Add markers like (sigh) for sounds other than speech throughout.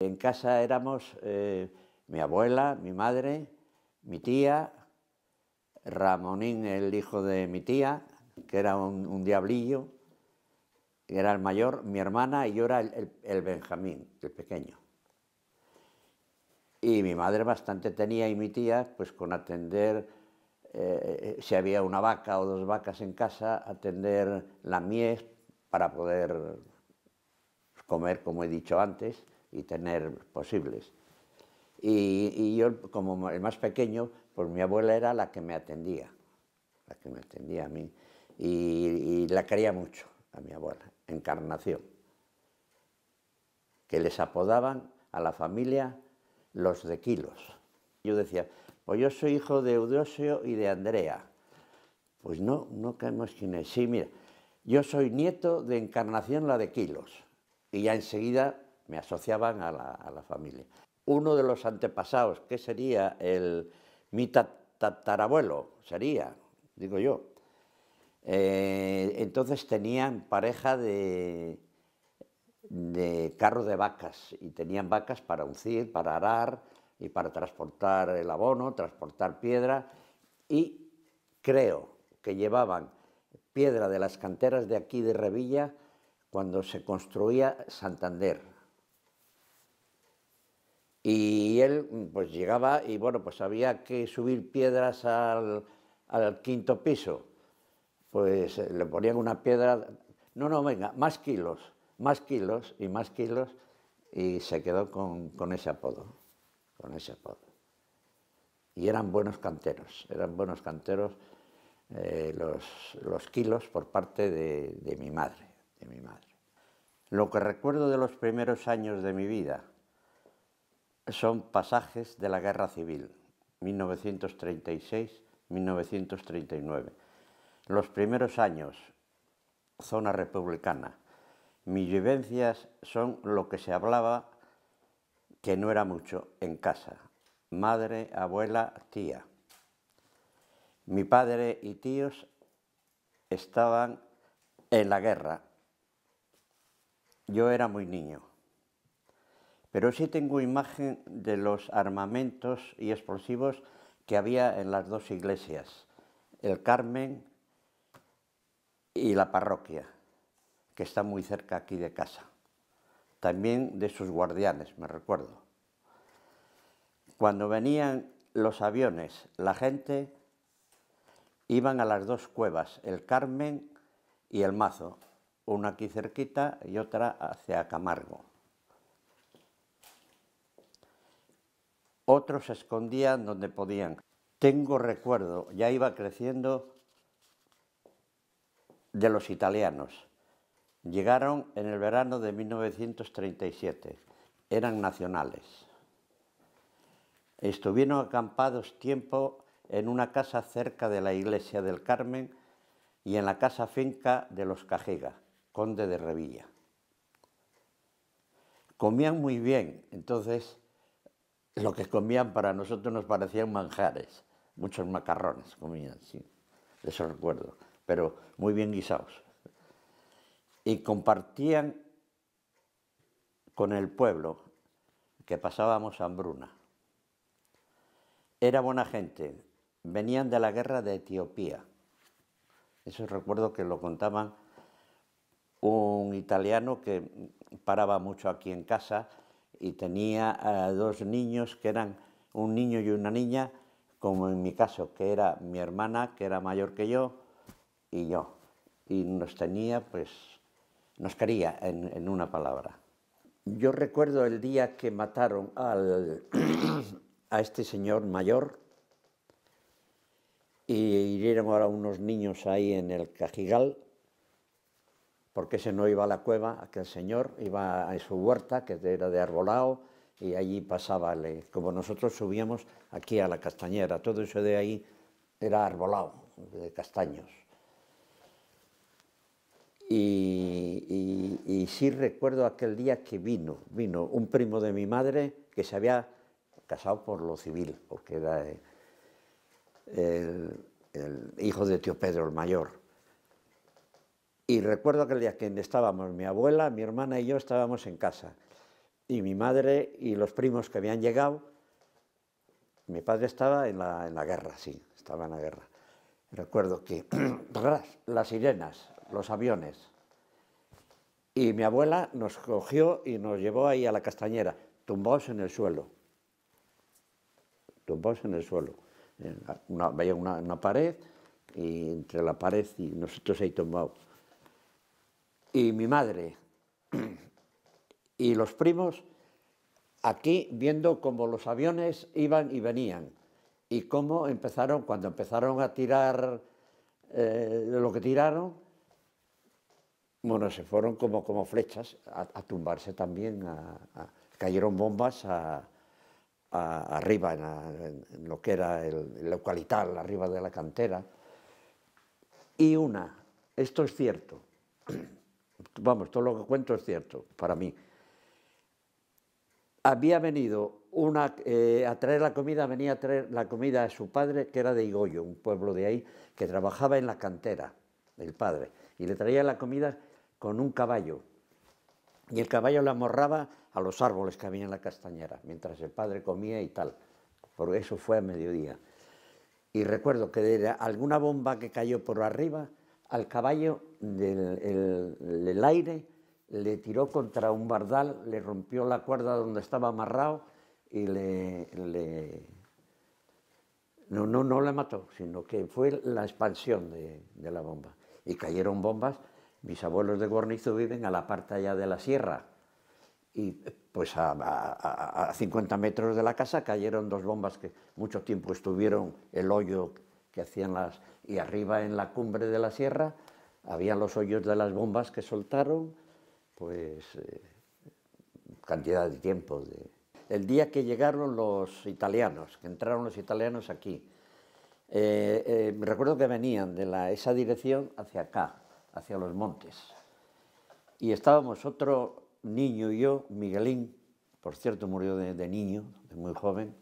En casa éramos eh, mi abuela, mi madre, mi tía, Ramonín, el hijo de mi tía, que era un, diablillo, era el mayor, mi hermana y yo era el, Benjamín, el pequeño. Y mi madre bastante tenía y mi tía, pues con atender, eh, si había una vaca o dos vacas en casa, atender la mies para poder comer, como he dicho antes y tener posibles. Y, yo, como el más pequeño, pues mi abuela era la que me atendía, la que me atendía a mí. Y, la quería mucho, a mi abuela, Encarnación, que les apodaban a la familia los de kilos. Yo decía, pues yo soy hijo de Eudosio y de Andrea. Pues no, no caemos es Sí, mira, yo soy nieto de Encarnación, la de kilos. Y ya enseguida me asociaban a la, familia. Uno de los antepasados, que sería el, mi tatarabuelo, sería, digo yo. Eh, entonces tenían pareja de, de carro de vacas y tenían vacas para uncir, para arar y para transportar el abono, transportar piedra y creo que llevaban piedra de las canteras de aquí de Revilla cuando se construía Santander. Y él pues llegaba y bueno, pues había que subir piedras al, quinto piso. Pues eh, le ponían una piedra, no, no, venga, más kilos, más kilos y más kilos y se quedó con, ese apodo, con ese apodo. Y eran buenos canteros, eran buenos canteros eh, los, kilos por parte de mi madre, de mi madre. Lo que recuerdo de los primeros años de mi vida, son pasajes de la Guerra Civil, 1936-1939. Los primeros años, zona republicana. Mis vivencias son lo que se hablaba, que no era mucho, en casa. Madre, abuela, tía. Mi padre y tíos estaban en la guerra. Yo era muy niño pero sí tengo imagen de los armamentos y explosivos que había en las dos iglesias, el Carmen y la parroquia, que está muy cerca aquí de casa. También de sus guardianes, me recuerdo. Cuando venían los aviones, la gente iban a las dos cuevas, el Carmen y el Mazo, una aquí cerquita y otra hacia Camargo. Otros se escondían donde podían. Tengo recuerdo, ya iba creciendo, de los italianos. Llegaron en el verano de 1937. Eran nacionales. Estuvieron acampados tiempo en una casa cerca de la iglesia del Carmen y en la casa finca de los Cajega, conde de Revilla. Comían muy bien, entonces lo que comían para nosotros nos parecían manjares, muchos macarrones comían, sí, eso recuerdo, pero muy bien guisados. Y compartían con el pueblo que pasábamos hambruna. Era buena gente, venían de la guerra de Etiopía. Eso recuerdo que lo contaban un italiano que paraba mucho aquí en casa y tenía dos niños que eran un niño y una niña, como en mi caso, que era mi hermana, que era mayor que yo, y yo. Y nos tenía, pues, nos quería, en, una palabra. Yo recuerdo el día que mataron al, (clears throat) a este señor mayor y hirieron ahora unos niños ahí en el Cajigal porque ese no iba a la cueva, aquel señor iba a su huerta, que era de arbolado, y allí pasaba, como nosotros subíamos aquí a la castañera, todo eso de ahí era arbolado, de castaños. Y, sí recuerdo aquel día que vino, vino un primo de mi madre que se había casado por lo civil, porque era eh, el, el hijo de tío Pedro el mayor. Y recuerdo aquel día que estábamos mi abuela, mi hermana y yo estábamos en casa. Y mi madre y los primos que habían llegado, mi padre estaba en la, guerra, sí, estaba en la guerra. Recuerdo que (clears throat) las sirenas, los aviones. Y mi abuela nos cogió y nos llevó ahí a la castañera, tumbados en el suelo. Tumbados en el suelo. Una, una, una pared y entre la pared y nosotros ahí tumbados y mi madre (clears throat) y los primos aquí viendo cómo los aviones iban y venían y cómo empezaron, cuando empezaron a tirar eh, lo que tiraron, bueno, se fueron como, como flechas a, tumbarse también, a, cayeron bombas arriba, en, lo que era el, el arriba de la cantera. Y una, esto es cierto, (clears throat) vamos, todo lo que cuento es cierto para mí. Había venido una, eh, a traer la comida, venía a traer la comida a su padre, que era de Igoyo, un pueblo de ahí, que trabajaba en la cantera, el padre, y le traía la comida con un caballo. Y el caballo la morraba a los árboles que había en la castañera, mientras el padre comía y tal. porque eso fue a mediodía. Y recuerdo que de alguna bomba que cayó por arriba, al caballo del aire, le tiró contra un bardal, le rompió la cuerda donde estaba amarrado y le, no, no, no le mató, sino que fue la expansión de, la bomba. Y cayeron bombas. Mis abuelos de Gornizo viven a la parte allá de la sierra. Y pues a, a 50 metros de la casa cayeron dos bombas que mucho tiempo estuvieron el hoyo hacían las... Y arriba en la cumbre de la sierra había los hoyos de las bombas que soltaron, pues eh, cantidad de tiempo. De... El día que llegaron los italianos, que entraron los italianos aquí, eh, eh, recuerdo que venían de esa dirección hacia acá, hacia los montes. Y estábamos otro niño y yo, Miguelín, por cierto murió de niño, de muy joven,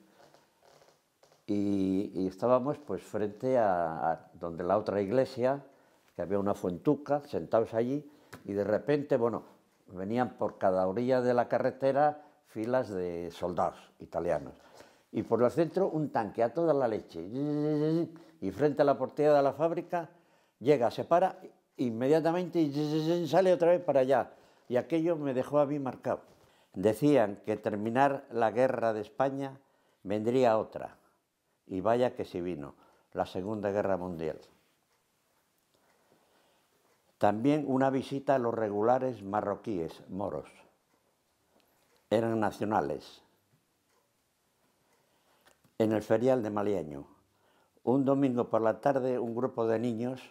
y, estábamos pues frente a, donde la otra iglesia, que había una fuentuca, sentados allí, y de repente, bueno, venían por cada orilla de la carretera filas de soldados italianos. Y por el centro un tanque a toda la leche. Y frente a la portilla de la fábrica llega, se para inmediatamente y sale otra vez para allá. Y aquello me dejó a mí marcado. Decían que terminar la guerra de España vendría otra. Y vaya que si vino, la Segunda Guerra Mundial. También una visita a los regulares marroquíes, moros. Eran nacionales. En el ferial de Maliaño, un domingo por la tarde, un grupo de niños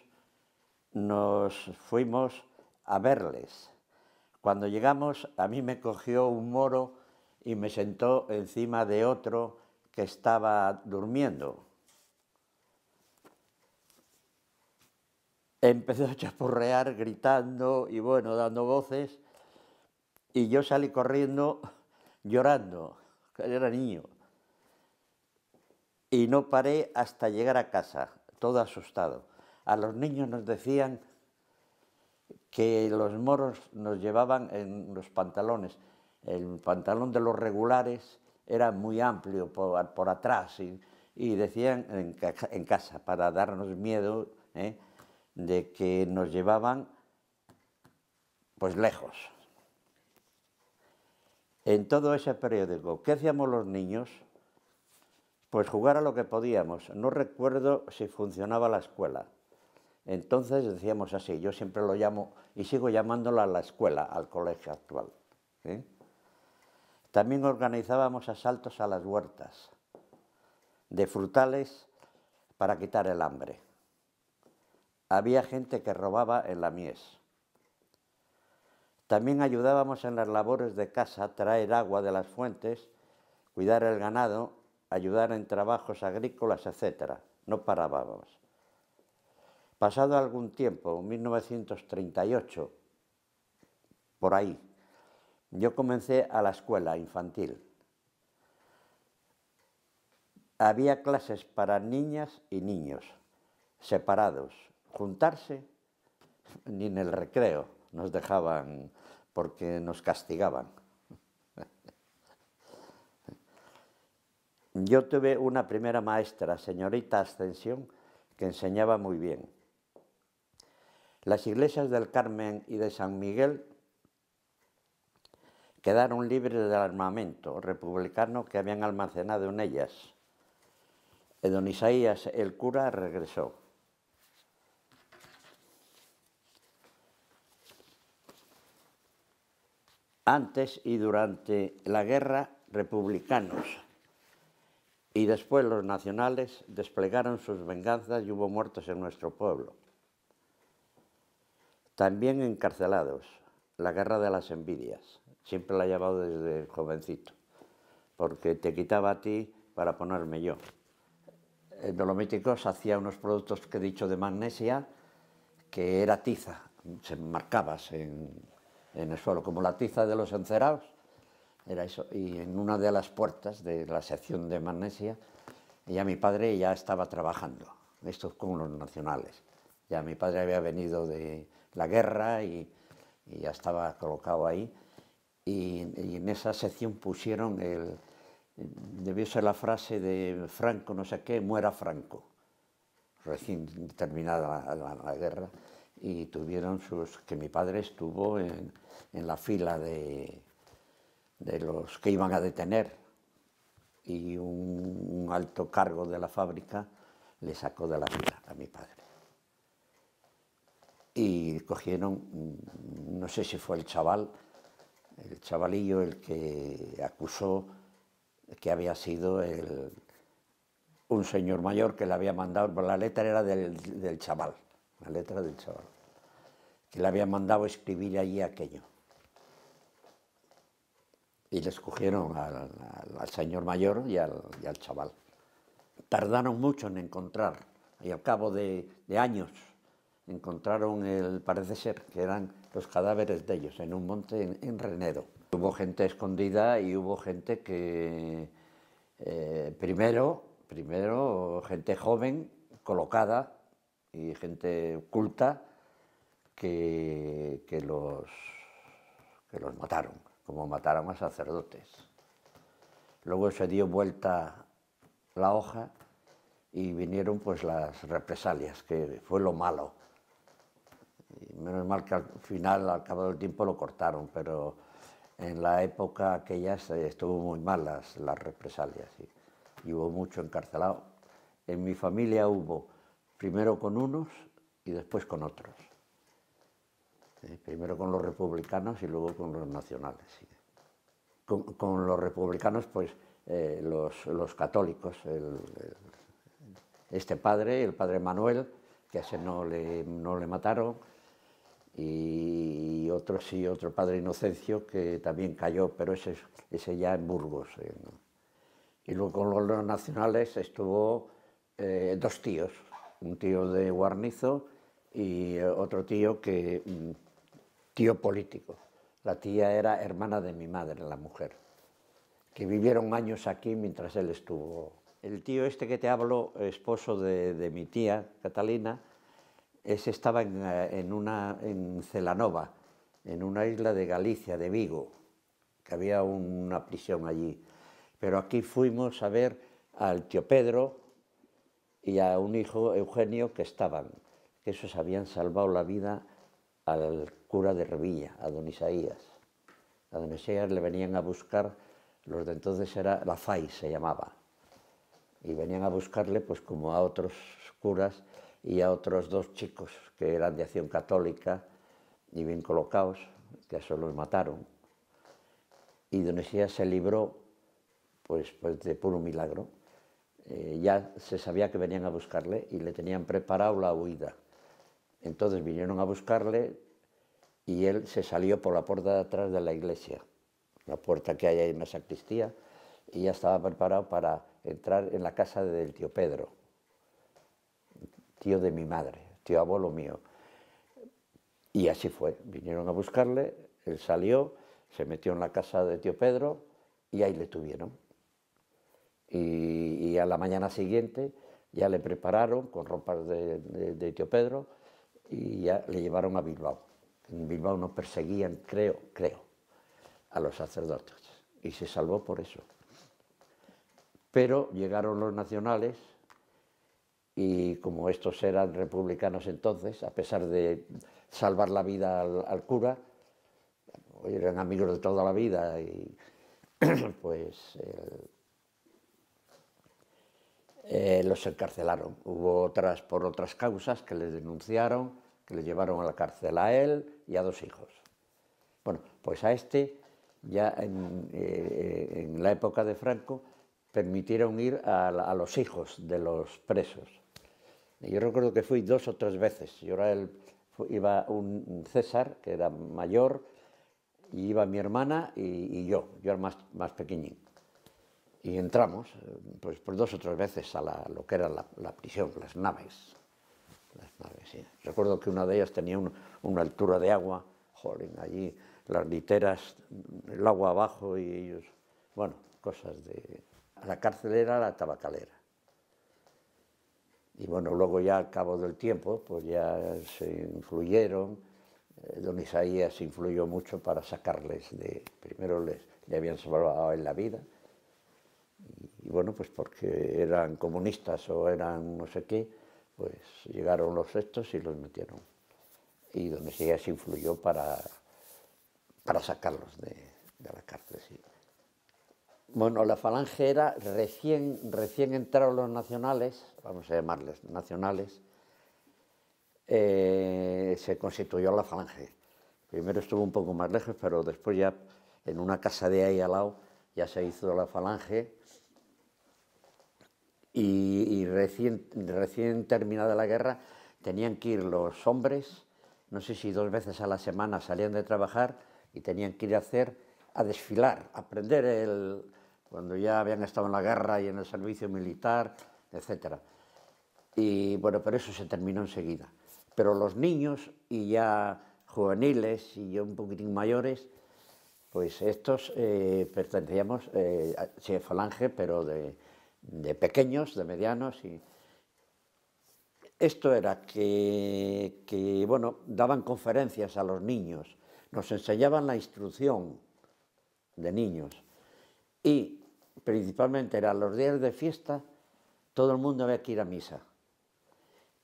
nos fuimos a verles. Cuando llegamos, a mí me cogió un moro y me sentó encima de otro que estaba durmiendo. Empezó a chapurrear, gritando y bueno, dando voces. Y yo salí corriendo llorando, era niño. Y no paré hasta llegar a casa, todo asustado. A los niños nos decían que los moros nos llevaban en los pantalones, el pantalón de los regulares era muy amplio por, atrás y, decían en, casa para darnos miedo ¿eh? de que nos llevaban pues lejos. En todo ese periódico, ¿qué hacíamos los niños? Pues jugar a lo que podíamos. No recuerdo si funcionaba la escuela. Entonces decíamos así, yo siempre lo llamo y sigo llamándola la escuela, al colegio actual. ¿eh? También organizábamos asaltos a las huertas de frutales para quitar el hambre. Había gente que robaba en la mies. También ayudábamos en las labores de casa, traer agua de las fuentes, cuidar el ganado, ayudar en trabajos agrícolas, etc. No parábamos. Pasado algún tiempo, 1938, por ahí, yo comencé a la escuela infantil. Había clases para niñas y niños, separados. Juntarse ni en el recreo nos dejaban porque nos castigaban. Yo tuve una primera maestra, señorita Ascensión, que enseñaba muy bien. Las iglesias del Carmen y de San Miguel quedaron libres del armamento republicano que habían almacenado en ellas. Don Isaías el cura regresó. Antes y durante la guerra, republicanos y después los nacionales desplegaron sus venganzas y hubo muertos en nuestro pueblo. También encarcelados, la guerra de las envidias siempre la he llevado desde jovencito, porque te quitaba a ti para ponerme yo. En Dolomíticos hacía unos productos que he dicho de magnesia, que era tiza, se marcaba en, el suelo, como la tiza de los encerados, era eso, y en una de las puertas de la sección de magnesia, ya mi padre ya estaba trabajando, estos con los nacionales. Ya mi padre había venido de la guerra y ya estaba colocado ahí y, en esa sección pusieron el, debió ser la frase de Franco, no sé qué, muera Franco, recién terminada la, guerra, y tuvieron sus, que mi padre estuvo en, la fila de, los que iban a detener, y un, alto cargo de la fábrica le sacó de la fila a mi padre. Y cogieron, no sé si fue el chaval, el chavalillo, el que acusó que había sido un señor mayor que le había mandado, la letra era del, chaval, la letra del chaval, que le había mandado escribir allí aquello. Y le escogieron al, señor mayor y al, chaval. Tardaron mucho en encontrar, y al cabo de, de años encontraron el, parece ser, que eran los cadáveres de ellos en un monte en, Renedo. Hubo gente escondida y hubo gente que, eh, primero, primero, gente joven, colocada y gente culta que, los, que los mataron, como mataron a sacerdotes. Luego se dio vuelta la hoja y vinieron pues las represalias, que fue lo malo menos mal que al final, al cabo del tiempo, lo cortaron, pero en la época aquella estuvo muy mal las, represalias y hubo mucho encarcelado. En mi familia hubo primero con unos y después con otros. Primero con los republicanos y luego con los nacionales. Con, los republicanos, pues eh, los, católicos, este padre, el padre Manuel, que a ese no le, no le mataron, y otro sí, otro padre Inocencio, que también cayó, pero ese, ese ya en Burgos. Y luego con los nacionales estuvo eh, dos tíos, un tío de Guarnizo y otro tío que, mm, tío político. La tía era hermana de mi madre, la mujer, que vivieron años aquí mientras él estuvo. El tío este que te hablo, esposo de mi tía, Catalina, ese estaba en, eh, en, una, en Celanova, en una isla de Galicia, de Vigo, que había una prisión allí. Pero aquí fuimos a ver al tío Pedro y a un hijo, Eugenio, que estaban, que esos habían salvado la vida al cura de Revilla, a don Isaías. A don Isaías le venían a buscar, los de entonces era la FAI, se llamaba, y venían a buscarle pues como a otros curas y a otros dos chicos que eran de acción católica y bien colocados, que a eso los mataron. Y Donesía se libró pues, pues de puro milagro. Eh, ya se sabía que venían a buscarle y le tenían preparado la huida. Entonces vinieron a buscarle y él se salió por la puerta de atrás de la iglesia, la puerta que hay ahí en la sacristía, y ya estaba preparado para entrar en la casa del tío Pedro, tío de mi madre, tío abuelo mío. Y así fue, vinieron a buscarle, él salió, se metió en la casa de tío Pedro y ahí le tuvieron. Y, a la mañana siguiente ya le prepararon con ropas de, tío Pedro y ya le llevaron a Bilbao. En Bilbao no perseguían, creo, creo, a los sacerdotes. Y se salvó por eso. Pero llegaron los nacionales y como estos eran republicanos entonces, a pesar de salvar la vida al, cura, eran amigos de toda la vida y (clears throat) pues eh, los encarcelaron. Hubo otras por otras causas que le denunciaron, que le llevaron a la cárcel a él y a dos hijos. Bueno, pues a este ya en, eh, la época de Franco permitieron ir a los hijos de los presos yo recuerdo que fui dos o tres veces. Yo era iba un César, que era mayor, y iba mi hermana y, yo. Yo era más, más pequeñín. Y entramos, eh, pues, por dos o tres veces a lo que era la, prisión, las naves. Recuerdo que una de ellas tenía una altura de agua. Joder, allí las literas, el agua abajo y ellos... Bueno, cosas de... La cárcel era la tabacalera. Y bueno, luego ya al cabo del tiempo, pues ya se influyeron. Eh, don Isaías influyó mucho para sacarles de. Primero les, le habían salvado en la vida, y, bueno, pues porque eran comunistas o eran no sé qué, pues llegaron los estos y los metieron. Y Don Isaías influyó para, para sacarlos de, de la cárcel. Bueno, la falange era recién, recién entraron los nacionales, vamos a llamarles nacionales, eh, se constituyó la falange. Primero estuvo un poco más lejos, pero después ya en una casa de ahí al lado ya se hizo la falange. Y, recién, recién terminada la guerra tenían que ir los hombres, no sé si dos veces a la semana salían de trabajar y tenían que ir a hacer, a desfilar, a aprender el, cuando ya habían estado en la guerra y en el servicio militar, etc. Y bueno, pero eso se terminó enseguida. Pero los niños y ya juveniles y yo un poquitín mayores, pues estos eh, pertenecíamos, eh, Falange, pero de, pequeños, de medianos. Y... Esto era que, bueno, daban conferencias a los niños, nos enseñaban la instrucción de niños y principalmente eran los días de fiesta, todo el mundo había que ir a misa.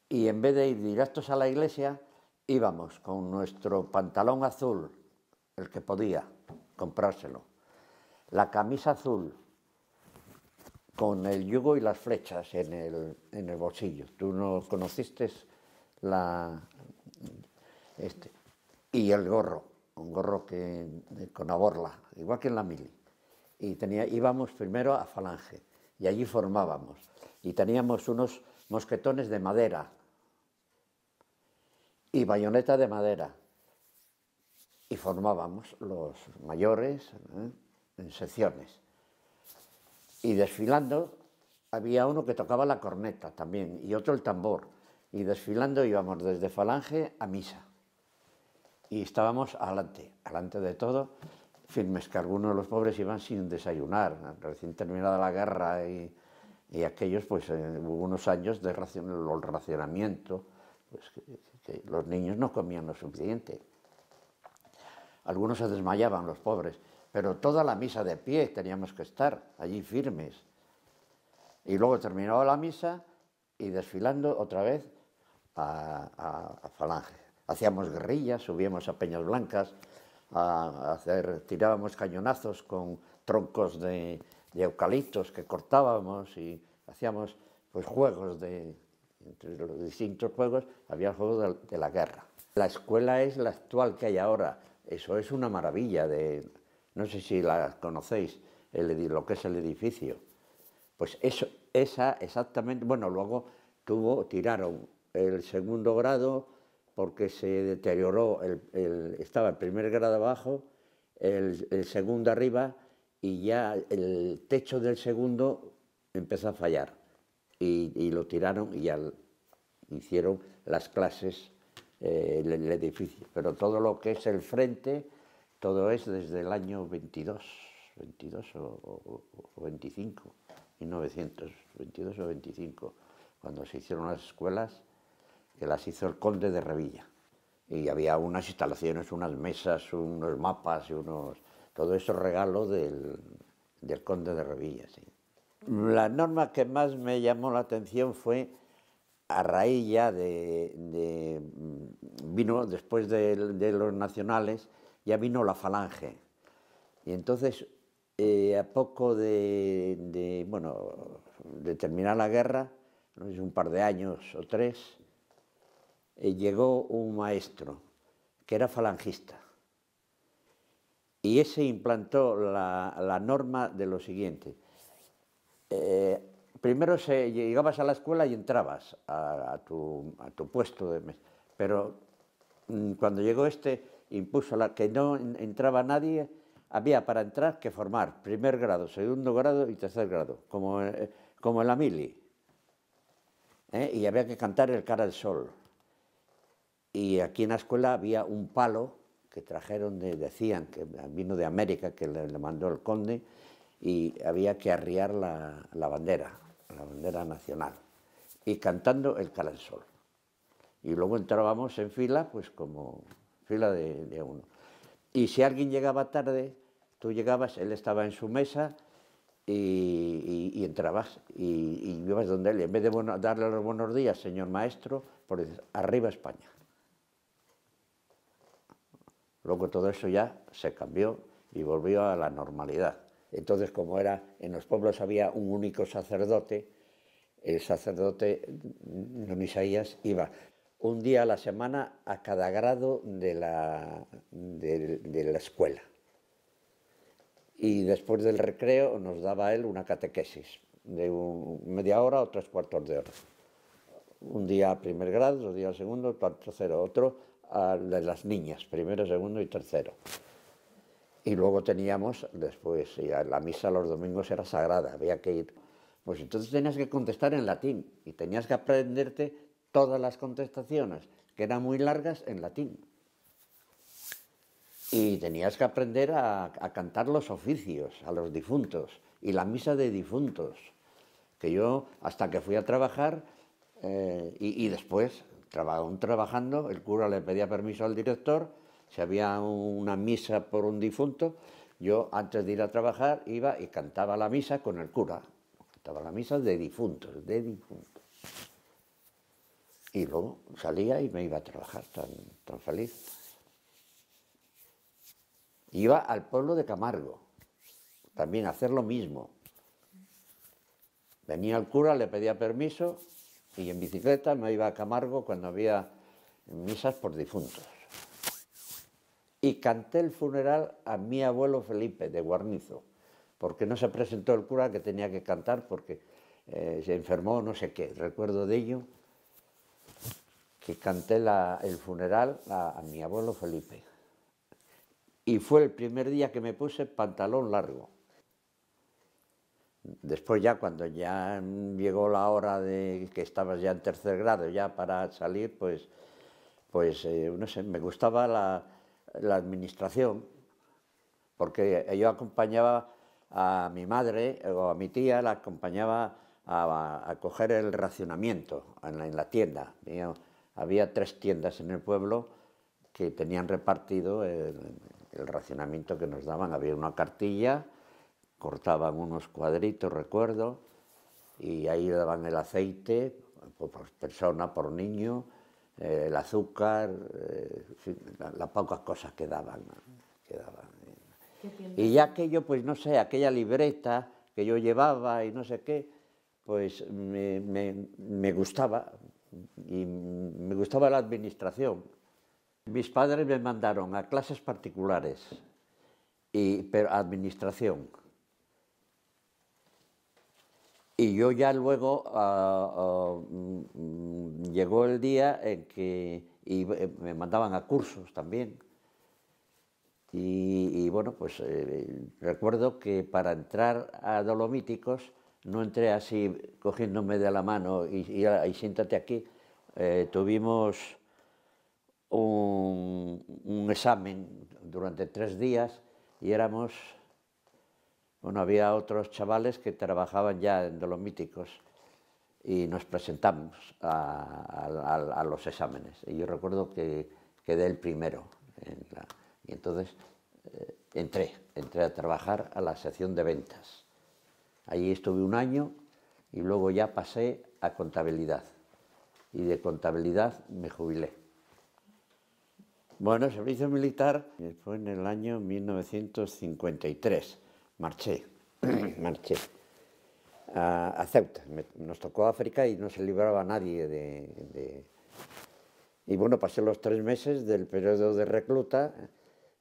Y en vez de ir directos a la iglesia, íbamos con nuestro pantalón azul, el que podía comprárselo, la camisa azul, con el yugo y las flechas en el, bolsillo. Tú no conociste la... Este, y el gorro, un gorro que, con la borla, igual que en la mili íbamos primero a Falange y allí formábamos. Y teníamos unos mosquetones de madera y bayoneta de madera. Y formábamos los mayores ¿eh? en secciones. Y desfilando había uno que tocaba la corneta también y otro el tambor. Y desfilando íbamos desde Falange a misa. Y estábamos adelante, adelante de todo firmes que algunos de los pobres iban sin desayunar. Recién terminada la guerra y, aquellos, pues eh, hubo unos años de racionamiento, pues, los niños no comían lo suficiente. Algunos se desmayaban, los pobres, pero toda la misa de pie teníamos que estar allí firmes. Y luego terminaba la misa y desfilando otra vez a, a Falange. Hacíamos guerrillas, subíamos a Peñas Blancas, a hacer, tirábamos cañonazos con troncos de, eucaliptos que cortábamos y hacíamos pues, juegos de, entre los distintos juegos, había el juego de, la guerra. La escuela es la actual que hay ahora, eso es una maravilla, de, no sé si la conocéis, lo que es el edificio. Pues eso, esa exactamente, bueno, luego tuvo, tiraron el segundo grado, porque se deterioró, estaba el primer grado abajo, el, segundo arriba y ya el techo del segundo empezó a fallar y, lo tiraron y ya hicieron las clases en eh, el, edificio. Pero todo lo que es el frente, todo es desde el año 22, 22 o 25, 1922 o 25, cuando se hicieron las escuelas que las hizo el conde de Revilla. Y había unas instalaciones, unas mesas, unos mapas, unos, todo eso regalo del, del conde de Revilla. La norma que más me llamó la atención fue a raíz ya de, vino después de, los nacionales, ya vino la falange. Y entonces, eh, a poco de, bueno, de terminar la guerra, no un par de años o tres, eh, llegó un maestro que era falangista y ese implantó la, norma de lo siguiente. Eh, primero se, llegabas a la escuela y entrabas a, tu, puesto de pero mm, cuando llegó este impuso que no entraba nadie, había para entrar que formar primer grado, segundo grado y tercer grado, como, eh, en la mili. Y había que cantar el cara al sol. Y aquí en la escuela había un palo que trajeron, de, decían, que vino de América, que le, mandó el conde, y había que arriar la, bandera, la bandera nacional, y cantando el calensol. Y luego entrábamos en fila, pues como fila de, uno. Y si alguien llegaba tarde, tú llegabas, él estaba en su mesa, y, entrabas y, y ibas donde él, en vez de darle los buenos días, señor maestro, por pues, decir, arriba España. Luego todo eso ya se cambió y volvió a la normalidad. Entonces, como era en los pueblos había un único sacerdote, el sacerdote don Isaías iba un día a la semana a cada grado de la, escuela. Y después del recreo nos daba él una catequesis de media hora o tres cuartos de hora. Un día a primer grado, otro día al segundo, otro tercero, otro, de las niñas, primero, segundo y tercero. Y luego teníamos, después, la misa los domingos era sagrada, había que ir. Pues entonces tenías que contestar en latín y tenías que aprenderte todas las contestaciones, que eran muy largas, en latín. Y tenías que aprender a, cantar los oficios a los difuntos y la misa de difuntos, que yo hasta que fui a trabajar eh, y después trabajando, el cura le pedía permiso al director, si había una misa por un difunto, yo antes de ir a trabajar iba y cantaba la misa con el cura. Cantaba la misa de difuntos, de difuntos. Y luego salía y me iba a trabajar tan, tan feliz. Iba al pueblo de Camargo, también a hacer lo mismo. Venía el cura, le pedía permiso, y en bicicleta me iba a Camargo cuando había misas por difuntos. Y canté el funeral a mi abuelo Felipe de Guarnizo, porque no se presentó el cura que tenía que cantar porque eh, se enfermó no sé qué. Recuerdo de ello que canté el funeral a mi abuelo Felipe. Y fue el primer día que me puse pantalón largo. Después ya cuando ya llegó la hora de que estabas ya en tercer grado, ya para salir, pues, pues eh, no sé, me gustaba la, administración, porque yo acompañaba a mi madre o a mi tía, la acompañaba a, coger el racionamiento en la, tienda. había tres tiendas en el pueblo que tenían repartido el, racionamiento que nos daban. Había una cartilla cortaban unos cuadritos, recuerdo, y ahí daban el aceite, pues, por persona, por niño, eh, el azúcar, eh, las pocas cosas que daban. Eh. Y ya aquello, pues no sé, aquella libreta que yo llevaba y no sé qué, pues me, me, me gustaba, y me gustaba la administración. Mis padres me mandaron a clases particulares, y, pero administración. Y yo ya luego ah, ah, mm, mm, llegó el día en que eh, me mandaban a cursos también. Y, bueno, pues eh, recuerdo que para entrar a Dolomíticos no entré así cogiéndome de la mano y, ah, siéntate aquí. Eh, tuvimos un examen durante tres días y éramos bueno, había otros chavales que trabajaban ya en míticos y nos presentamos a, los exámenes. Y yo recuerdo que quedé el primero. y entonces eh, entré, entré a trabajar a la sección de ventas. Allí estuve un año y luego ya pasé a contabilidad. Y de contabilidad me jubilé. Bueno, servicio militar fue en el año 1953 marché, (clears throat) marché a, Ceuta. nos tocó África y no se libraba nadie de, Y bueno, pasé los tres meses del periodo de recluta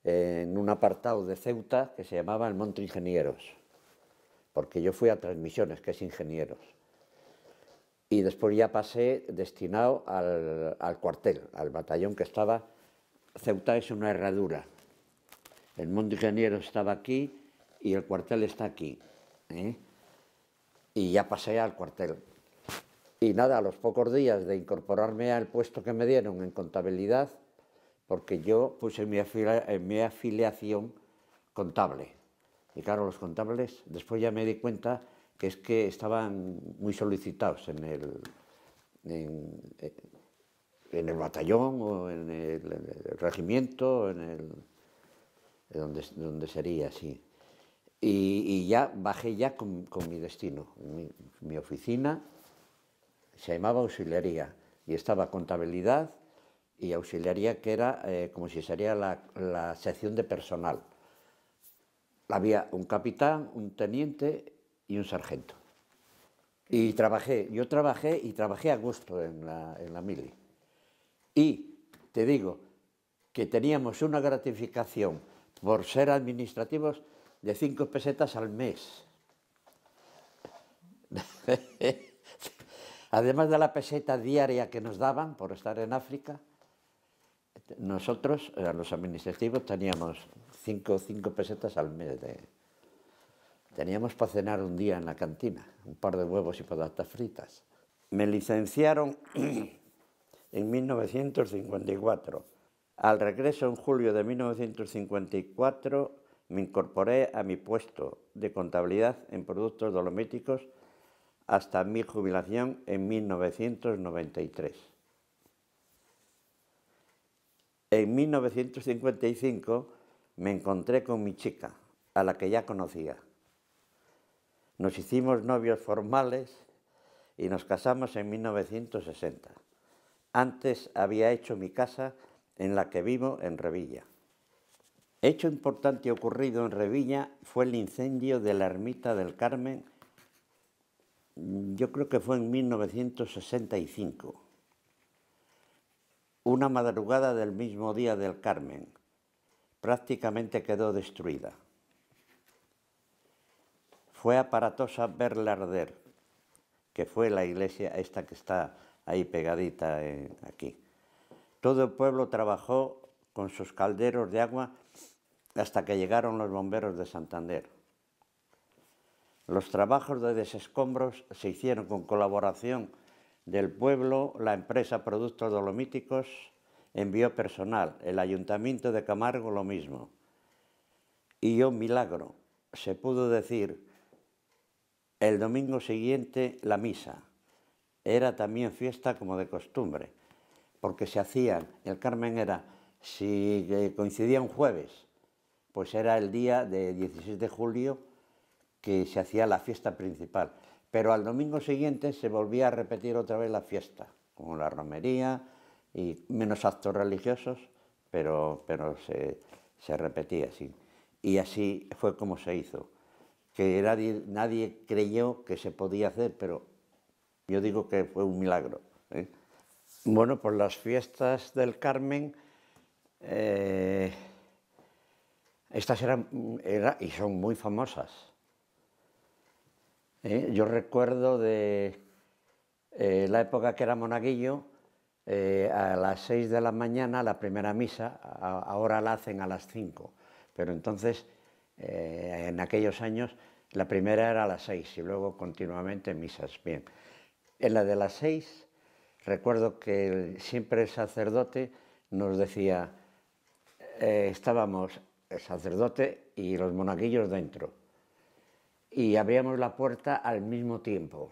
en un apartado de Ceuta que se llamaba el Monte Ingenieros, porque yo fui a Transmisiones, que es Ingenieros. Y después ya pasé destinado al, al cuartel, al batallón que estaba... Ceuta es una herradura. El Monte Ingenieros estaba aquí y el cuartel está aquí. ¿eh? Y ya pasé al cuartel. Y nada, a los pocos días de incorporarme al puesto que me dieron en contabilidad, porque yo puse mi, en mi afiliación contable. Y claro, los contables, después ya me di cuenta que es que estaban muy solicitados en el, en, el batallón o en el, en el regimiento, en el, donde, donde sería, sí. Y, ya bajé ya con, mi destino. Mi, oficina se llamaba auxiliaría y estaba contabilidad y auxiliaría que era eh, como si sería la, sección de personal. Había un capitán, un teniente y un sargento. Y trabajé, yo trabajé y trabajé a gusto en la, en la mili. Y te digo que teníamos una gratificación por ser administrativos de cinco pesetas al mes. (laughs) Además de la peseta diaria que nos daban por estar en África, nosotros, eh, los administrativos, teníamos 5 cinco, pesetas al mes. teníamos para cenar un día en la cantina, un par de huevos y patatas fritas. Me licenciaron (clears throat) en 1954. Al regreso en julio de 1954 me incorporé a mi puesto de contabilidad en productos dolomíticos hasta mi jubilación en 1993. En 1955 me encontré con mi chica, a la que ya conocía. Nos hicimos novios formales y nos casamos en 1960. Antes había hecho mi casa en la que vivo en Revilla. Hecho importante ocurrido en Reviña fue el incendio de la ermita del Carmen, yo creo que fue en 1965, una madrugada del mismo día del Carmen, prácticamente quedó destruida. Fue aparatosa verla arder, que fue la iglesia esta que está ahí pegadita eh, aquí. Todo el pueblo trabajó con sus calderos de agua hasta que llegaron los bomberos de Santander. Los trabajos de desescombros se hicieron con colaboración del pueblo, la empresa Productos Dolomíticos envió personal, el Ayuntamiento de Camargo lo mismo. Y yo, milagro, se pudo decir el domingo siguiente la misa. Era también fiesta como de costumbre, porque se hacían, el Carmen era, si eh, coincidía un jueves, pues era el día de 16 de julio que se hacía la fiesta principal. Pero al domingo siguiente se volvía a repetir otra vez la fiesta, con la romería y menos actos religiosos, pero, pero se, repetía así. Y así fue como se hizo. Que nadie, nadie creyó que se podía hacer, pero yo digo que fue un milagro. ¿eh? Bueno, por pues las fiestas del Carmen... Eh, estas eran, y son muy famosas. ¿Eh? Yo recuerdo de eh, la época que era monaguillo, eh, a las seis de la mañana la primera misa, ahora la hacen a las cinco, pero entonces en aquellos años la primera era a las seis, y luego continuamente misas. Bien, en la de las seis, recuerdo que siempre el sacerdote nos decía, estábamos el sacerdote y los monaguillos dentro. Y abríamos la puerta al mismo tiempo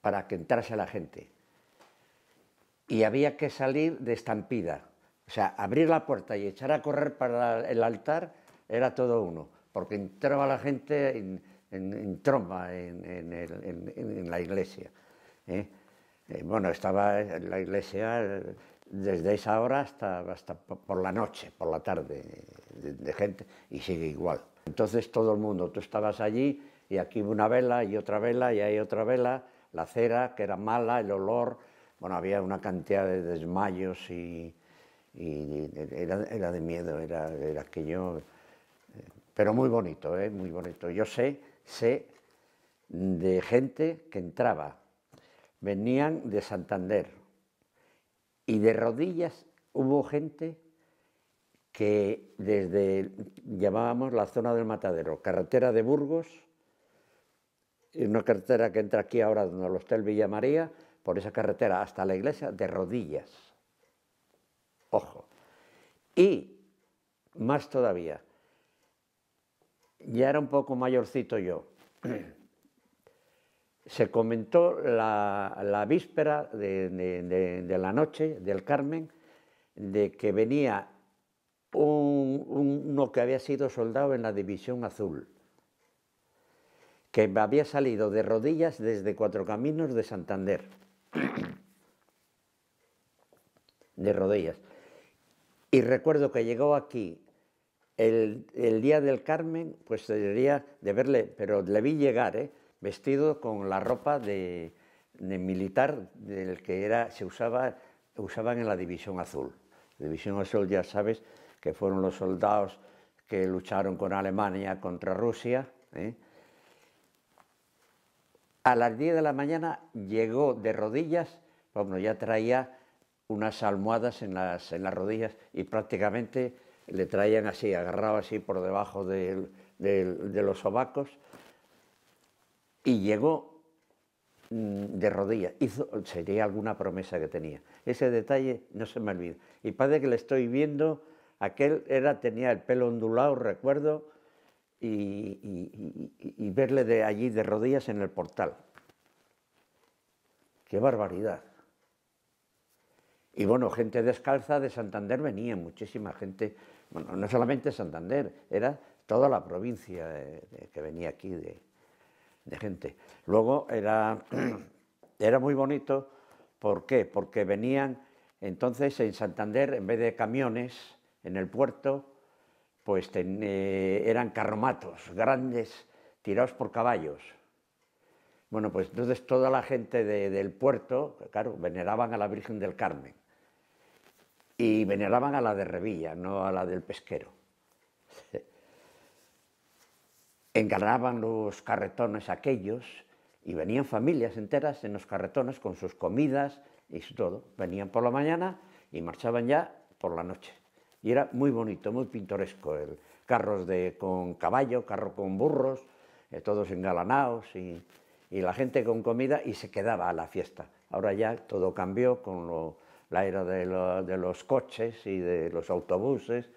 para que entrase la gente. Y había que salir de estampida. O sea, abrir la puerta y echar a correr para el altar era todo uno, porque entraba la gente en, tromba en, la iglesia. ¿eh? Eh, bueno, estaba en la iglesia desde esa hora hasta, hasta por la noche, por la tarde, de, gente, y sigue igual. Entonces todo el mundo, tú estabas allí y aquí una vela y otra vela y hay otra vela, la cera que era mala, el olor, bueno, había una cantidad de desmayos y, era, de miedo, era, era aquello, eh, pero muy bonito, ¿eh? muy bonito. Yo sé, sé de gente que entraba, venían de Santander, y de rodillas hubo gente que desde, llamábamos la zona del Matadero, carretera de Burgos, una carretera que entra aquí ahora donde lo Villa María, por esa carretera hasta la iglesia, de rodillas. Ojo. Y más todavía, ya era un poco mayorcito yo. (clears throat) se comentó la, víspera de, la noche del Carmen de que venía uno que había sido soldado en la División Azul, que había salido de rodillas desde Cuatro Caminos de Santander, de rodillas. Y recuerdo que llegó aquí el, día del Carmen, pues sería de verle, pero le vi llegar, ¿eh? vestido con la ropa de, militar del que era, se usaba, usaban en la División Azul. División Azul, ya sabes, que fueron los soldados que lucharon con Alemania contra Rusia. ¿eh? A las 10 de la mañana llegó de rodillas, bueno, ya traía unas almohadas en las, en las rodillas y prácticamente le traían así, agarraba así por debajo de los sobacos y llegó mm, de rodillas, hizo, sería alguna promesa que tenía. Ese detalle no se me olvida. Y padre que le estoy viendo, aquel era, tenía el pelo ondulado, recuerdo, y, verle de allí de rodillas en el portal. ¡Qué barbaridad! Y bueno, gente descalza de Santander venía, muchísima gente, bueno, no solamente Santander, era toda la provincia eh, que venía aquí de, de gente. Luego era, (clears throat) era muy bonito, ¿por qué? Porque venían entonces en Santander, en vez de camiones en el puerto, pues eh, eran carromatos grandes tirados por caballos. Bueno, pues entonces toda la gente del puerto, claro, veneraban a la Virgen del Carmen y veneraban a la de Revilla, no a la del pesquero. engalanaban los carretones aquellos y venían familias enteras en los carretones con sus comidas y todo. Venían por la mañana y marchaban ya por la noche. Y era muy bonito, muy pintoresco, el carros de, con caballo, carro con burros, eh, todos engalanados y, la gente con comida y se quedaba a la fiesta. Ahora ya todo cambió con la era de los coches y de los autobuses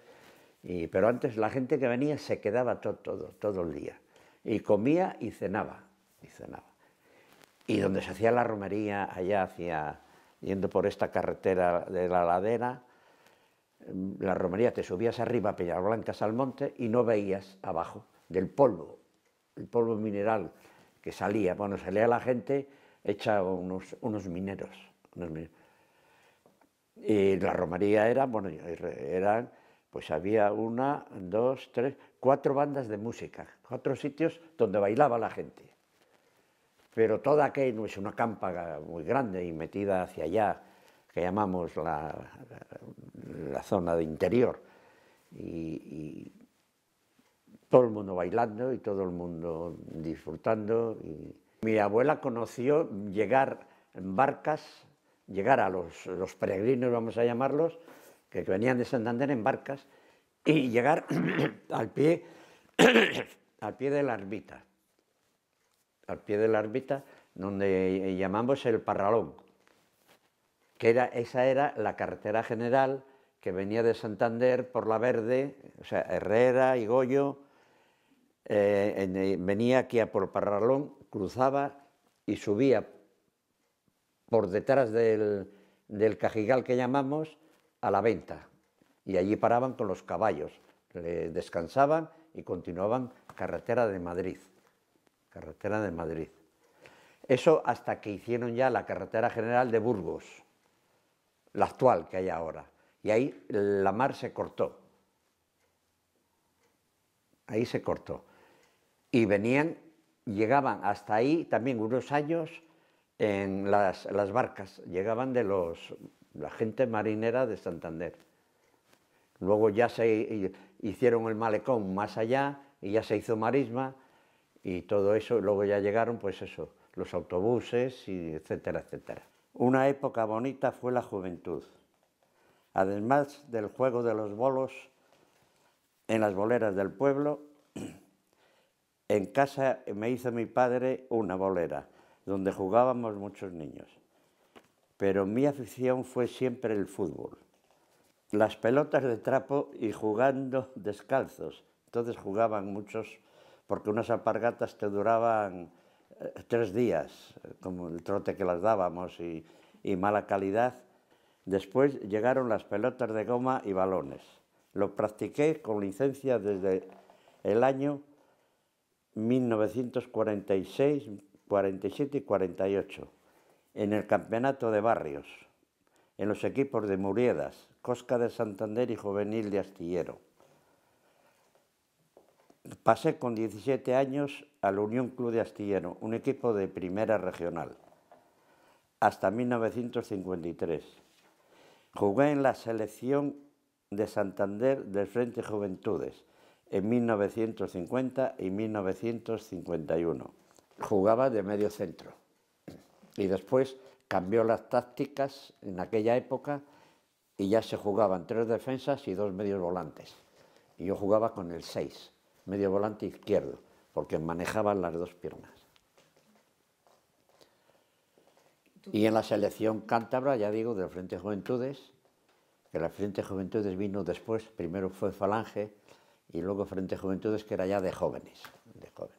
pero antes la gente que venía se quedaba todo, todo, todo el día. Y comía y cenaba, y cenaba. Y donde se hacía la romería, allá hacia, yendo por esta carretera de la ladera, la romería te subías arriba a Peñar Blancas al monte y no veías abajo del polvo, el polvo mineral que salía. Bueno, salía la gente hecha unos, mineros. Unos Y la romería era, bueno, eran pues había una, dos, tres, cuatro bandas de música, cuatro sitios donde bailaba la gente. Pero toda aquella es una campa muy grande y metida hacia allá, que llamamos la, zona de interior. Y, todo el mundo bailando y todo el mundo disfrutando. Mi abuela conoció llegar en barcas, llegar a los, los peregrinos, vamos a llamarlos, que venían de Santander en barcas y llegar (clears throat) al pie, (clears throat) al pie de la ermita, al pie de la ermita donde llamamos el Parralón, que era, esa era la carretera general que venía de Santander por la Verde, o sea, Herrera y Goyo, eh, eh, venía aquí a por Parralón, cruzaba y subía por detrás del, del cajigal que llamamos a la venta, y allí paraban con los caballos, descansaban y continuaban carretera de Madrid, carretera de Madrid. Eso hasta que hicieron ya la carretera general de Burgos, la actual que hay ahora, y ahí la mar se cortó, ahí se cortó, y venían, llegaban hasta ahí también unos años en las, las barcas, llegaban de los, la gente marinera de Santander Luego ya se hicieron el malecón más allá y ya se hizo marisma y todo eso. Luego ya llegaron, pues eso, los autobuses, y etcétera, etcétera. Una época bonita fue la juventud. Además del juego de los bolos en las boleras del pueblo, (clears throat) en casa me hizo mi padre una bolera, donde jugábamos muchos niños. Pero mi afición fue siempre el fútbol las pelotas de trapo y jugando descalzos. Entonces jugaban muchos, porque unas apargatas te duraban eh, tres días, eh, como el trote que las dábamos y, mala calidad. Después llegaron las pelotas de goma y balones. Lo practiqué con licencia desde el año 1946, 47 y 48, en el campeonato de barrios, en los equipos de Muriedas, Cosca de Santander y Juvenil de Astillero. Pasé con 17 años al Unión Club de Astillero, un equipo de primera regional, hasta 1953. Jugué en la selección de Santander del Frente Juventudes en 1950 y 1951. Jugaba de medio centro y después cambió las tácticas en aquella época y ya se jugaban tres defensas y dos medios volantes. Y yo jugaba con el 6, medio volante izquierdo, porque manejaban las dos piernas. Y en la selección cántabra, ya digo, del Frente Juventudes, que el Frente Juventudes vino después, primero fue Falange y luego Frente Juventudes, que era ya de jóvenes, de jóvenes.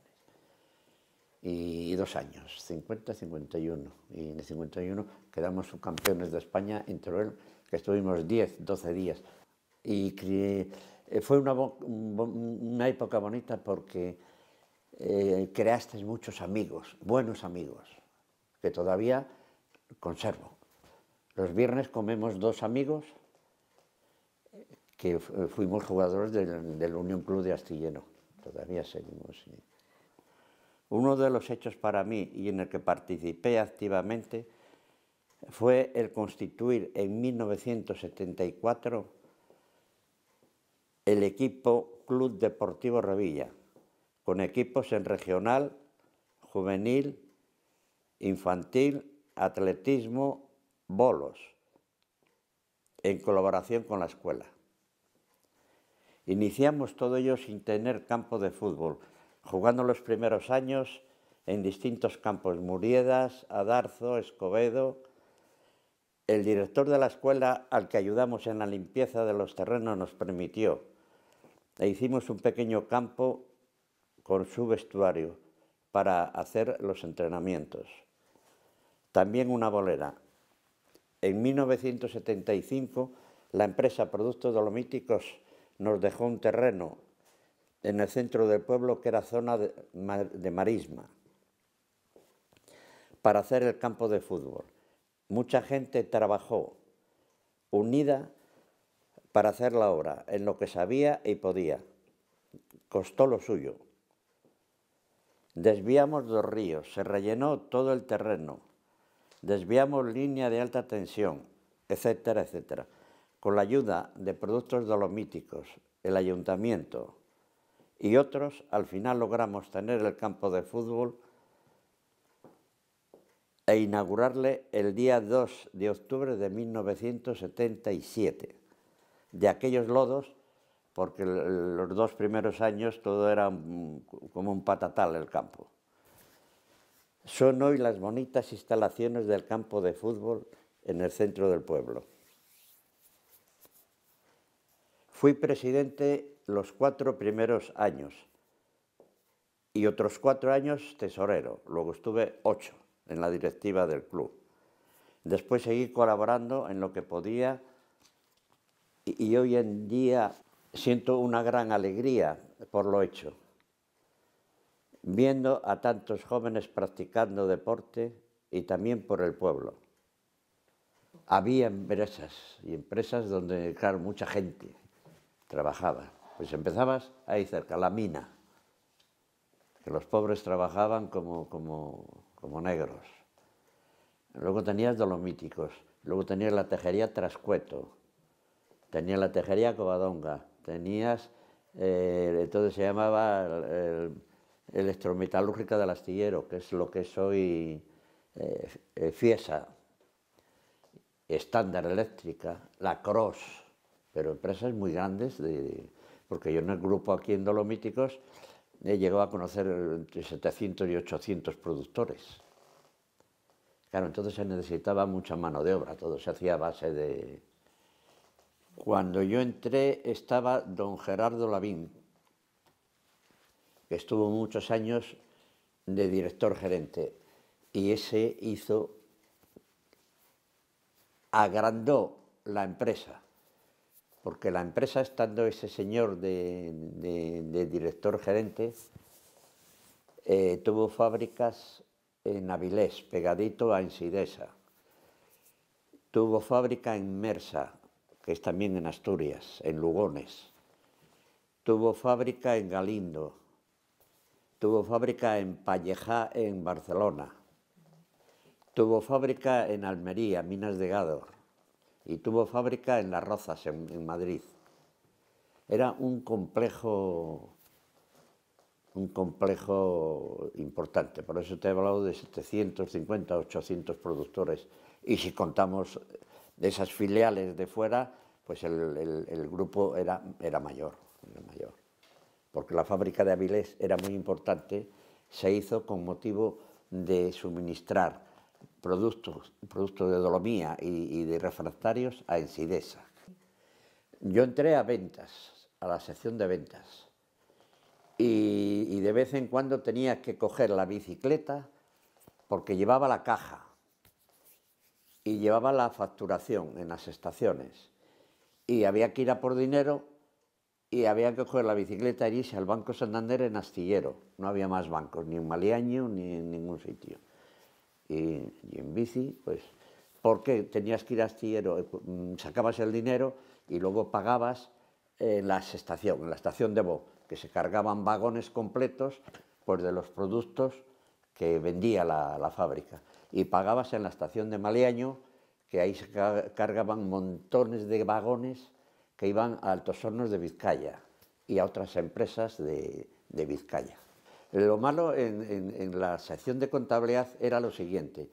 Y dos años, 50-51. Y en el 51 quedamos subcampeones de España en que estuvimos 10, 12 días. Y eh, fue una, una época bonita porque eh, creaste muchos amigos, buenos amigos, que todavía conservo. Los viernes comemos dos amigos que fuimos jugadores del, del Unión Club de Astillero. Todavía seguimos. Uno de los hechos para mí y en el que participé activamente fue el constituir en 1974 el equipo Club Deportivo Revilla, con equipos en regional, juvenil, infantil, atletismo, bolos, en colaboración con la escuela. Iniciamos todo ello sin tener campo de fútbol, jugando los primeros años en distintos campos, Muriedas, Adarzo, Escobedo, el director de la escuela al que ayudamos en la limpieza de los terrenos nos permitió e hicimos un pequeño campo con su vestuario para hacer los entrenamientos. También una bolera. En 1975 la empresa Productos Dolomíticos nos dejó un terreno en el centro del pueblo que era zona de, marisma para hacer el campo de fútbol. Mucha gente trabajó unida para hacer la obra, en lo que sabía y podía. Costó lo suyo. Desviamos dos ríos, se rellenó todo el terreno, desviamos línea de alta tensión, etcétera, etcétera. Con la ayuda de productos dolomíticos, el ayuntamiento y otros, al final logramos tener el campo de fútbol e inaugurarle el día 2 de octubre de 1977. De aquellos lodos, porque los dos primeros años todo era como un patatal el campo. Son hoy las bonitas instalaciones del campo de fútbol en el centro del pueblo. Fui presidente los cuatro primeros años y otros cuatro años tesorero, luego estuve ocho en la directiva del club. Después seguí colaborando en lo que podía y, hoy en día siento una gran alegría por lo hecho. Viendo a tantos jóvenes practicando deporte y también por el pueblo. Había empresas y empresas donde, claro, mucha gente trabajaba. Pues empezabas ahí cerca, la mina, que los pobres trabajaban como, como como negros. Luego tenías dolomíticos, luego tenías la tejería Trascueto, tenías la tejería Covadonga, tenías, eh, entonces se llamaba electrometalúrgica del astillero, que es lo que soy hoy eh, eh, Fiesa, estándar eléctrica, la Cross, pero empresas muy grandes, porque yo no el grupo aquí en Dolomíticos Llegó a conocer entre 700 y 800 productores. Claro, entonces se necesitaba mucha mano de obra, todo se hacía a base de... Cuando yo entré estaba don Gerardo Lavín, que estuvo muchos años de director gerente, y ese hizo, agrandó la empresa porque la empresa, estando ese señor de, director gerente, eh, tuvo fábricas en Avilés, pegadito a Ensidesa. Tuvo fábrica en Mersa, que es también en Asturias, en Lugones. Tuvo fábrica en Galindo. Tuvo fábrica en Palleja, en Barcelona. Tuvo fábrica en Almería, Minas de Gador y tuvo fábrica en Las Rozas, en, Madrid. Era un complejo, un complejo importante, por eso te he hablado de 750, 800 productores. Y si contamos de esas filiales de fuera, pues el, grupo era mayor, era mayor. Porque la fábrica de Avilés era muy importante, se hizo con motivo de suministrar productos, productos de dolomía y, de refractarios a Ensidesa. Yo entré a ventas, a la sección de ventas, y, y de vez en cuando tenía que coger la bicicleta porque llevaba la caja y llevaba la facturación en las estaciones. Y había que ir a por dinero y había que coger la bicicleta y irse al Banco Santander en Astillero. No había más bancos, ni en Maliaño ni en ningún sitio y, en bici, pues, porque tenías que ir a astillero, eh, mm, sacabas el dinero y luego pagabas en la estación, en la estación de Bo, que se cargaban vagones completos pues, de los productos que vendía la, fábrica. Y pagabas en la estación de Maleaño, que ahí se cargaban montones de vagones que iban a Altos Hornos de Vizcaya y a otras empresas de, de Vizcaya. Lo malo en, la sección de contabilidad era lo siguiente,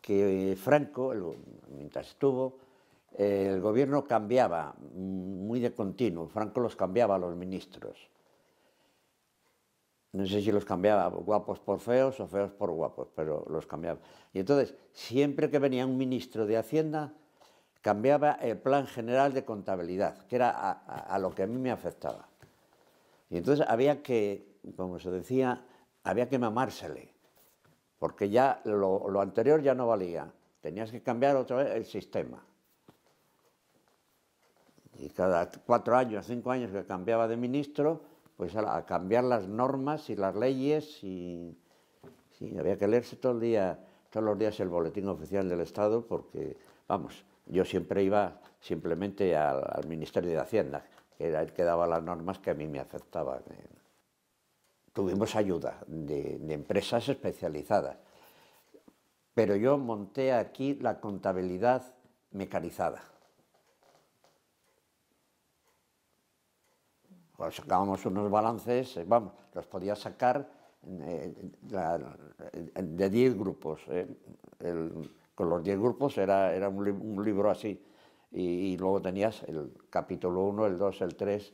que eh, Franco, mientras estuvo, el gobierno cambiaba mm, muy de continuo, Franco los cambiaba a los ministros. No sé si los cambiaba guapos por feos o feos por guapos, pero los cambiaba. Y entonces, siempre que venía un ministro de Hacienda, cambiaba el plan general de contabilidad, que era a lo que a mí me afectaba. Y entonces había que como se decía, había que mamársele, porque ya lo, anterior ya no valía, tenías que cambiar otra vez el sistema. Y cada cuatro años, cinco años que cambiaba de ministro, pues a, cambiar las normas y las leyes y, había que leerse todo el día, todos los días el boletín oficial del Estado porque, vamos, yo siempre iba simplemente al, Ministerio de Hacienda, que era el que daba las normas que a mí me afectaban. Eh, tuvimos ayuda de, empresas especializadas. Pero yo monté aquí la contabilidad mecanizada. Pues sacábamos unos balances, eh, vamos, los podías sacar eh, de 10 grupos. Eh. con los 10 grupos era, era un, libro así. Y, luego tenías el capítulo 1, el 2, el 3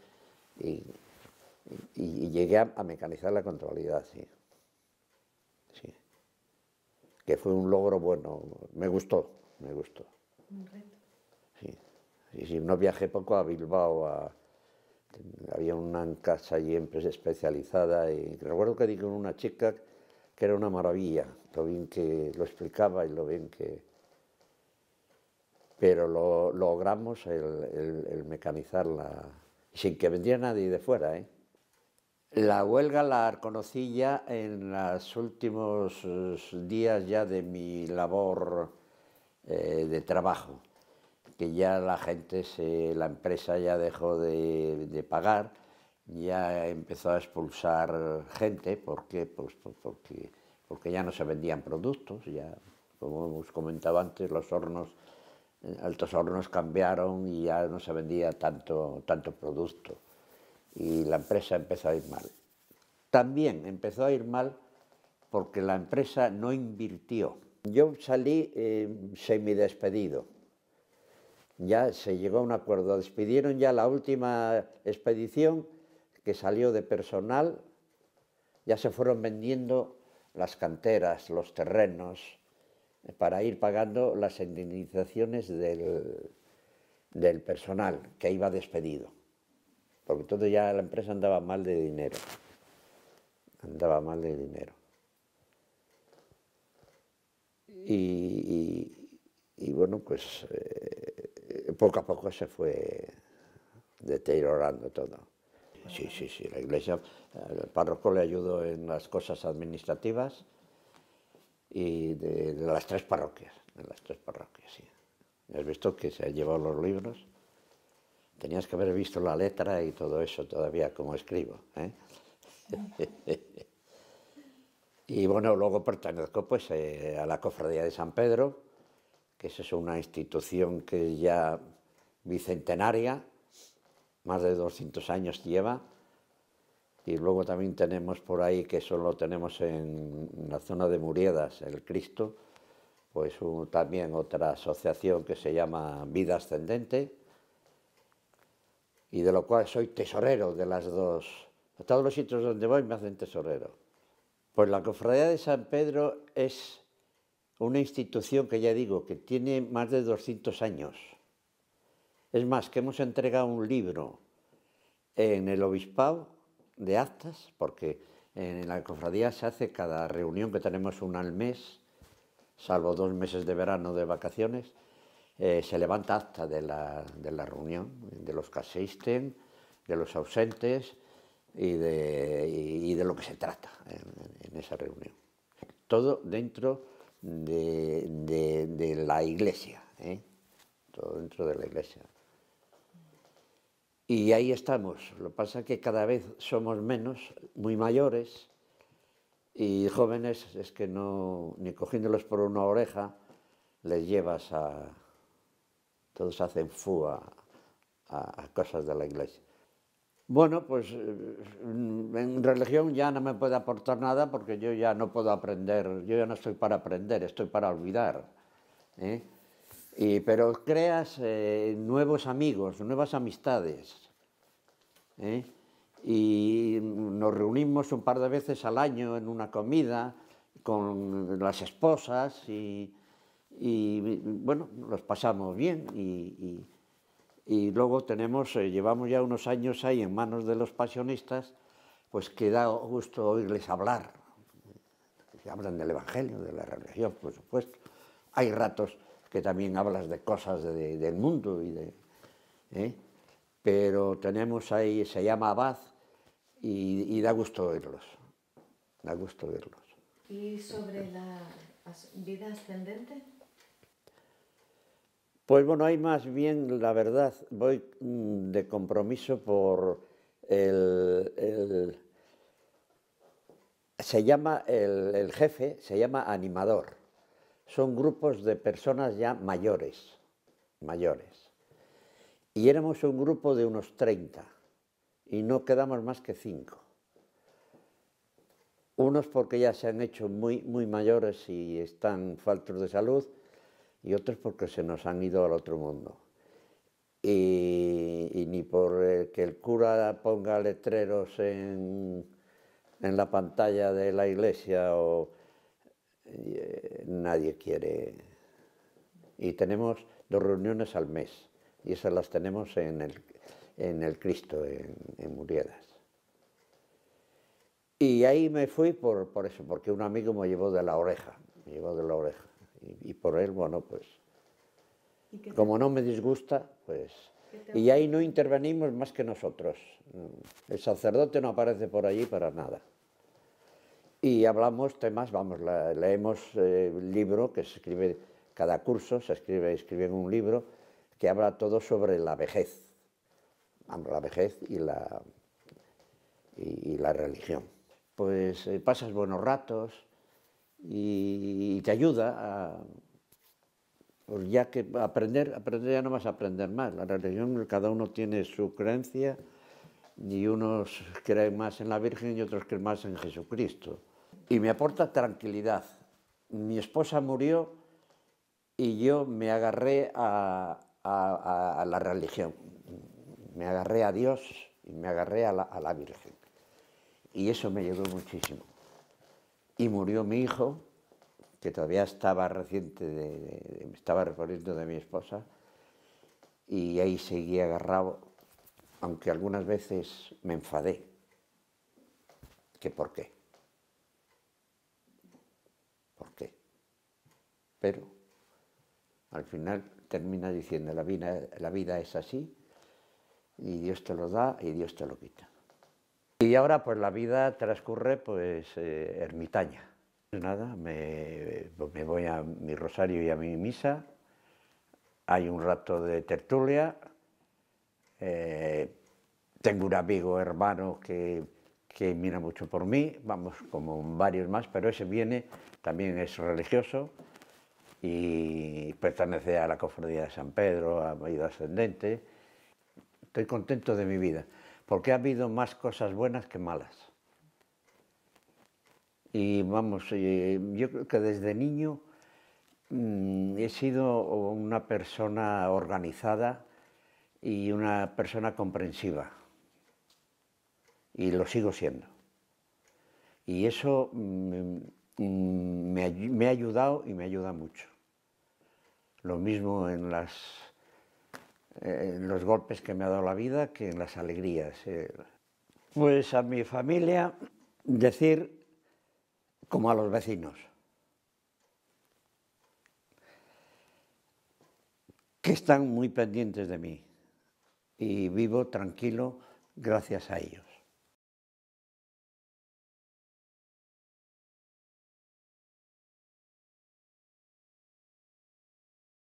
y, llegué a, mecanizar la contabilidad, sí. sí. Que fue un logro bueno, me gustó, me gustó. Un reto. Sí. y si no viajé poco a Bilbao, a, había una casa allí empresa especializada y recuerdo que di con una chica que era una maravilla, lo bien que lo explicaba y lo bien que... Pero lo, logramos el, el mecanizarla, sin que vendiera nadie de fuera, ¿eh? La huelga la conocí ya en los últimos eh, días ya de mi labor eh, de trabajo, que ya la gente, la empresa ya dejó de, pagar, ya empezó a expulsar gente, ¿por qué? Pues, pues porque, porque ya no se vendían productos, ya, como hemos comentado antes, los hornos, eh, altos hornos cambiaron y ya no se vendía tanto, tanto producto y la empresa empezó a ir mal. También empezó a ir mal porque la empresa no invirtió. Yo salí eh, semidespedido. Ya se llegó a un acuerdo. Despidieron ya la última expedición que salió de personal. Ya se fueron vendiendo las canteras, los terrenos, eh, para ir pagando las indemnizaciones del personal que iba despedido porque entonces ya la empresa andaba mal de dinero, andaba mal de dinero. Y, bueno, pues eh, poco a poco se fue deteriorando todo. Sí, sí, sí, la iglesia, el párroco le ayudó en las cosas administrativas y de, las tres parroquias, de las tres parroquias, sí. Has visto que se han llevado los libros Tenías que haber visto la letra y todo eso todavía como escribo. ¿eh? (laughs) y bueno, luego pertenezco pues, eh, a la Cofradía de San Pedro, que es una institución que ya bicentenaria, más de 200 años lleva, y luego también tenemos por ahí, que solo tenemos en la zona de Muriedas, el Cristo, pues también otra asociación que se llama Vida Ascendente, y de lo cual soy tesorero de las dos. todos los sitios donde voy me hacen tesorero. Pues la Cofradía de San Pedro es una institución que ya digo, que tiene más de 200 años. Es más, que hemos entregado un libro en el obispado de actas, porque en la cofradía se hace cada reunión que tenemos una al mes, salvo dos meses de verano de vacaciones, eh, se levanta acta de la, reunión, de los que asisten, de los ausentes y de, de lo que se trata en, esa reunión. Todo dentro de, la iglesia, ¿eh? todo dentro de la iglesia. Y ahí estamos. Lo que pasa es que cada vez somos menos, muy mayores, y jóvenes es que no, ni cogiéndolos por una oreja, les llevas a, todos hacen fu a, cosas de la iglesia. Bueno, pues eh, en religión ya no me puede aportar nada porque yo ya no puedo aprender, yo ya no estoy para aprender, estoy para olvidar. ¿eh? Y, pero creas eh, nuevos amigos, nuevas amistades. Y nos reunimos un par de veces al año en una comida con las esposas y, y bueno, los pasamos bien y, y, luego tenemos, eh, llevamos ya unos años ahí en manos de los pasionistas, pues que da gusto oírles hablar, hablan del Evangelio, de la religión, por supuesto. Hay ratos que también hablas de cosas del mundo y de... ¿eh? Pero tenemos ahí, se llama Abad y, y da gusto oírlos, da gusto oírlos. ¿Y sobre la vida ascendente? Pues bueno, hay más bien, la verdad, voy mm, de compromiso por el, se llama, el, jefe se llama animador. Son grupos de personas ya mayores, mayores. Y éramos un grupo de unos 30 y no quedamos más que 5. Unos porque ya se han hecho muy mayores y están faltos de salud, y otros porque se nos han ido al otro mundo. Y, ni por eh, que el cura ponga letreros en, la pantalla de la iglesia o eh, nadie quiere. Y tenemos dos reuniones al mes y esas las tenemos en el, en el Cristo, en, en Muriedas. Y ahí me fui por, por eso, porque un amigo me llevó de la oreja, me llevó de la oreja y, por él, bueno, pues como no me disgusta, pues... Y ahí no intervenimos más que nosotros. Mm, el sacerdote no aparece por allí para nada. Y hablamos temas, vamos, leemos eh, el libro que se escribe, cada curso se escribe, en un libro que habla todo sobre la vejez. La vejez y la, y, la religión. Pues eh, pasas buenos ratos, y, te ayuda a, ya que aprender, aprender ya no vas a aprender más. La religión, cada uno tiene su creencia y unos creen más en la Virgen y otros creen más en Jesucristo. Y me aporta tranquilidad. Mi esposa murió y yo me agarré a, la religión, me agarré a Dios y me agarré a la, a la Virgen. Y eso me ayudó muchísimo y murió mi hijo, que todavía estaba reciente, de, estaba recorriendo de mi esposa, y ahí seguí agarrado, aunque algunas veces me enfadé. ¿Que por qué? ¿Por qué? Pero al final termina diciendo, la vida, la vida es así, y Dios te lo da y Dios te lo quita. Y ahora pues la vida transcurre pues eh, ermitaña. Pues nada, me, voy a mi rosario y a mi misa, hay un rato de tertulia, eh, tengo un amigo hermano que, mira mucho por mí, vamos, como varios más, pero ese viene, también es religioso y pertenece a la Cofradía de San Pedro, a ido ascendente. Estoy contento de mi vida porque ha habido más cosas buenas que malas. Y vamos, eh, yo creo que desde niño mm, he sido una persona organizada y una persona comprensiva. Y lo sigo siendo. Y eso mm, mm, me ha ayudado y me ayuda mucho. Lo mismo en las en eh, los golpes que me ha dado la vida que en las alegrías. Eh. Pues a mi familia decir como a los vecinos. que están muy pendientes de mí y vivo tranquilo gracias a ellos.